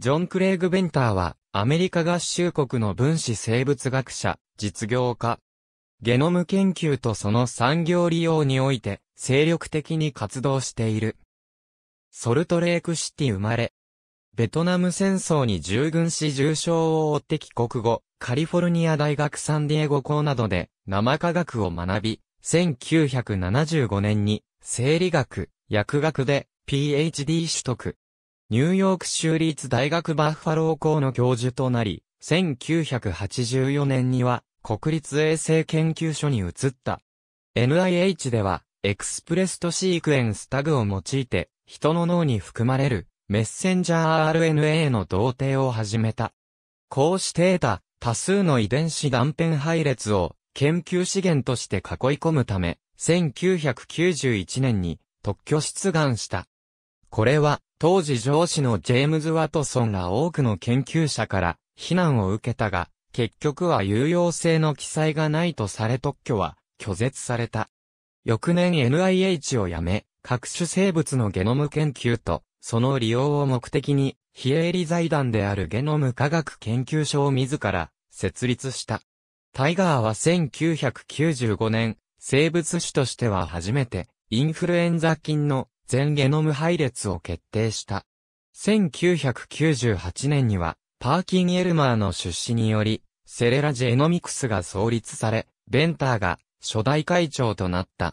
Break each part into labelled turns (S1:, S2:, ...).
S1: ジョン・クレイグ・ベンターは、アメリカ合衆国の分子生物学者、実業家。ゲノム研究とその産業利用において、精力的に活動している。ソルトレークシティ生まれ。ベトナム戦争に従軍し重傷を負って帰国後、カリフォルニア大学サンディエゴ校などで生科学を学び、1975年に生理学、薬学で PhD 取得。ニューヨーク州立大学バッファロー校の教授となり、1984年には国立衛生研究所に移った。NIH では、エクスプレストシークエンスタグを用いて、人の脳に含まれるメッセンジャー RNA の同定を始めた。こうして得た多数の遺伝子断片配列を研究資源として囲い込むため、1991年に特許出願した。これは当時上司のジェームズ・ワトソンら多くの研究者から非難を受けたが、結局は有用性の記載がないとされ特許は拒絶された。翌年 NIH を辞め、各種生物のゲノム研究と、その利用を目的に、非営利財団であるゲノム科学研究所を自ら設立した。タイガーは1995年、生物種としては初めて、インフルエンザ菌の全ゲノム配列を決定した。1998年には、パーキン・エルマーの出資により、セレラジェノミクスが創立され、ベンターが初代会長となった。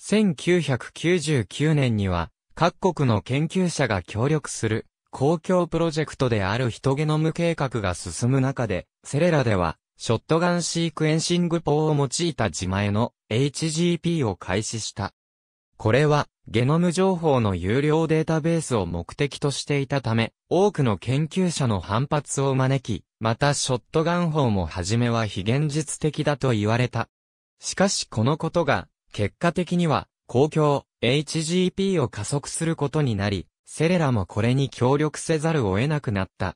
S1: 1999年には、各国の研究者が協力する、公共プロジェクトであるヒトゲノム計画が進む中で、セレラでは、ショットガンシークエンシング法を用いた自前の HGP を開始した。これは、ゲノム情報の有料データベースを目的としていたため、多くの研究者の反発を招き、またショットガン法も初めは非現実的だと言われた。しかしこのことが、結果的には、公共、HGP を加速することになり、セレラもこれに協力せざるを得なくなった。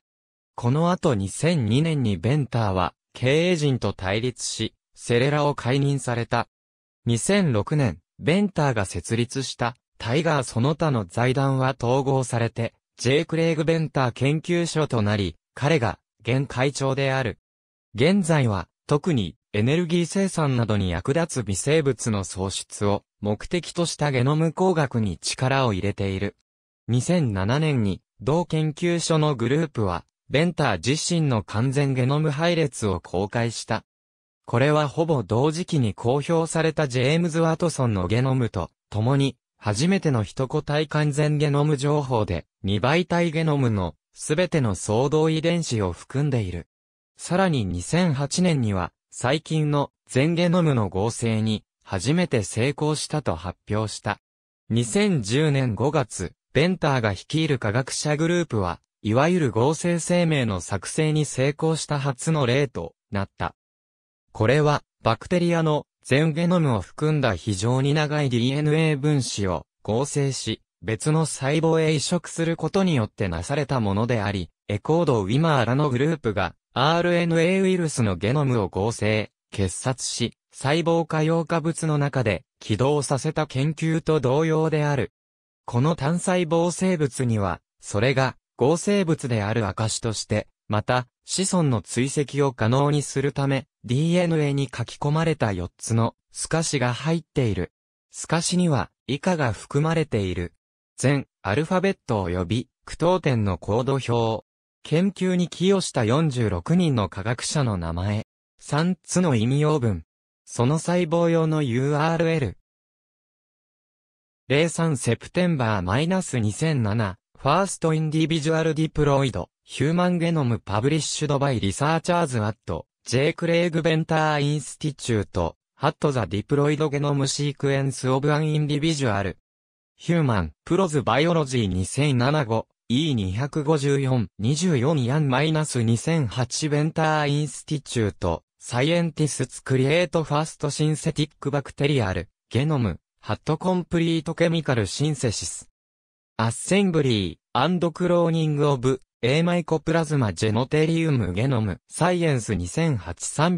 S1: この後2002年にベンターは、経営陣と対立し、セレラを解任された。2006年、ベンターが設立したタイガーその他の財団は統合されて、J. クレイグ・ベンター研究所となり、彼が現会長である。現在は特にエネルギー生産などに役立つ微生物の創出を目的としたゲノム工学に力を入れている。2007年に同研究所のグループはベンター自身の完全ゲノム配列を公開した。これはほぼ同時期に公表されたジェームズ・ワトソンのゲノムと、共に、初めての一個体完全ゲノム情報で、2倍体ゲノムの、すべての相動遺伝子を含んでいる。さらに2008年には、最近の全ゲノムの合成に、初めて成功したと発表した。2010年5月、ベンターが率いる科学者グループは、いわゆる合成生命の作成に成功した初の例となった。これは、バクテリアの全ゲノムを含んだ非常に長い DNA 分子を合成し、別の細胞へ移植することによってなされたものであり、エコード・ウィマーラのグループが RNA ウイルスのゲノムを合成、結殺し、細胞化用化物の中で起動させた研究と同様である。この単細胞生物には、それが合成物である証として、また、子孫の追跡を可能にするため、DNA に書き込まれた4つの透かしが入っている。透かしには以下が含まれている。全アルファベット及び苦闘点のコード表。研究に寄与した46人の科学者の名前。3つの意味用文。その細胞用の URL。03セプテンバー -2007 ファーストインディビジュアルディプロイドヒューマンゲノムパブリッシュドバイリサーチャーズアット J. クレイグ・ベンター・インスティチュート、ハット・ザ・ディプロイド・ゲノム・シークエンス・オブ・アン・インディビジュアル。ヒューマン、プロズ・バイオロジー2007号、E254、24ヤンマイナ -2008 ベンター・インスティチュート、サイエンティスツ・クリエイト・ファースト・シンセティック・バクテリアル、ゲノム、ハット・コンプリート・ケミカル・シンセシス。アッセンブリー、アンド・クローニング・オブ、A マイコプラズマジェノテリウムゲノムサイエンス2 8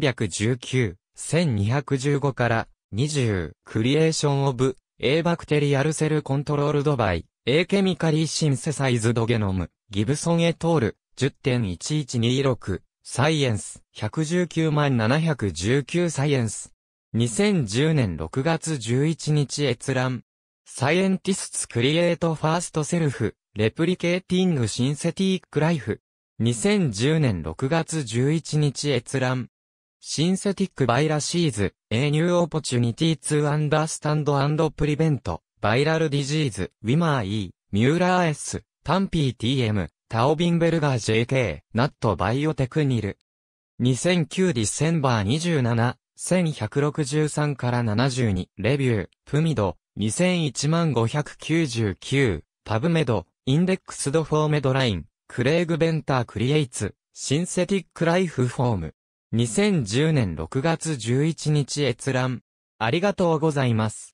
S1: 3 1 9 1215から20クリエーションオブ A バクテリアルセルコントロールドバイ A ケミカリーシンセサイズドゲノムギブソンエトール10.1126サイエンス119万719サイエンス2010年6月11日閲覧サイエンティスツクリエイトファーストセルフ、レプリケーティングシンセティックライフ。2010年6月11日閲覧。シンセティックバイラシーズ、A New Opportunity to Understand and Prevent, Viral d i s e ー・ s e Wimmer E, m u t m タオビンベルガー JK, ナットバイオテクニル。2009ディセンバー27、1163から72、レビュー、プミド、2001 599、パブメド、インデックスドフォーメドライン、クレイグ・ベンター・クリエイツ、シンセティック・ライフ・フォーム。2010年6月11日閲覧。ありがとうございます。